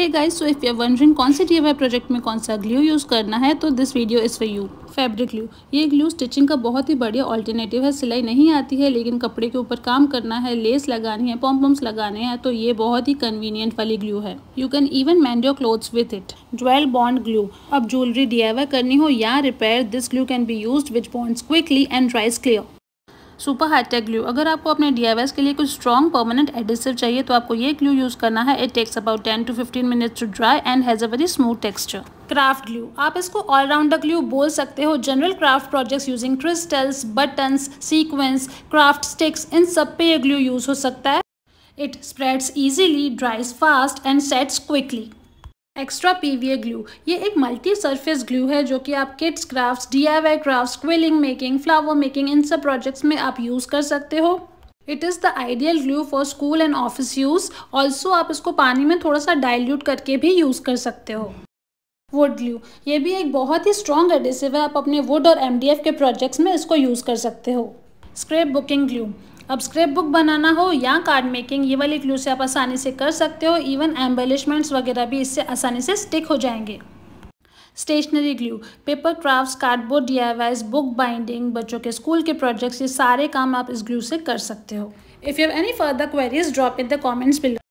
hey guys so if you are wondering कौन से D project में कौन सा ग्लू यूज़ करना है तो this video is for you fabric glue ये ग्लू स्टिचिंग का बहुत ही बढ़िया ऑल्टरनेटिव है सिलाई नहीं आती है लेकिन कपड़े के ऊपर काम करना है लेस लगानी है पम्प पम्प लगाने हैं तो ये बहुत ही कन्वीनियंट वाली ग्लू है you can even mend your clothes with it jewel bond glue अब ज्वेलरी डी करनी हो या repair this glue can be use which bonds quickly and dries clear super high tech glue अगर आपको अपने डी के लिए कुछ स्ट्रॉन्ग परमानेंट एडिसिव चाहिए तो आपको ये ग्लू यूज़ करना है it takes about ten to fifteen minutes to dry and has a very smooth texture craft glue आप इसको ऑलराउंडर ग्लू बोल सकते हो general craft projects using crystals buttons sequins craft sticks इन सब पे ये ग्लू यूज़ हो सकता है it spreads easily, dries fast and sets quickly extra PVA glue ये एक मल्टी सरफेस ग्लू है जो कि आप kids crafts DIY crafts quilling making flower making इन सब प्रोजेक्ट्स में आप यूज़ कर सकते हो it is the ideal glue for school and office use also आप इसको पानी में थोड़ा सा डायल्यूट करके भी यूज़ कर सकते हो वुड ग्लू ये भी एक बहुत ही स्ट्रॉन्ग एडिसिव है आप अपने वुड और एम के प्रोजेक्ट्स में इसको यूज़ कर सकते हो स्क्रेप बुकिंग ग्लू अब स्क्रैप बुक बनाना हो या कार्ड मेकिंग ये वाली क्लू से आप आसानी से कर सकते हो इवन एम्बेलिशमेंट्स वगैरह भी इससे आसानी से स्टिक हो जाएंगे stationery glue paper crafts cardboard डी बुक बाइंडिंग बच्चों के स्कूल के प्रोजेक्ट्स ये सारे काम आप इस ग्लू से कर सकते हो if you have any further queries drop in the comments below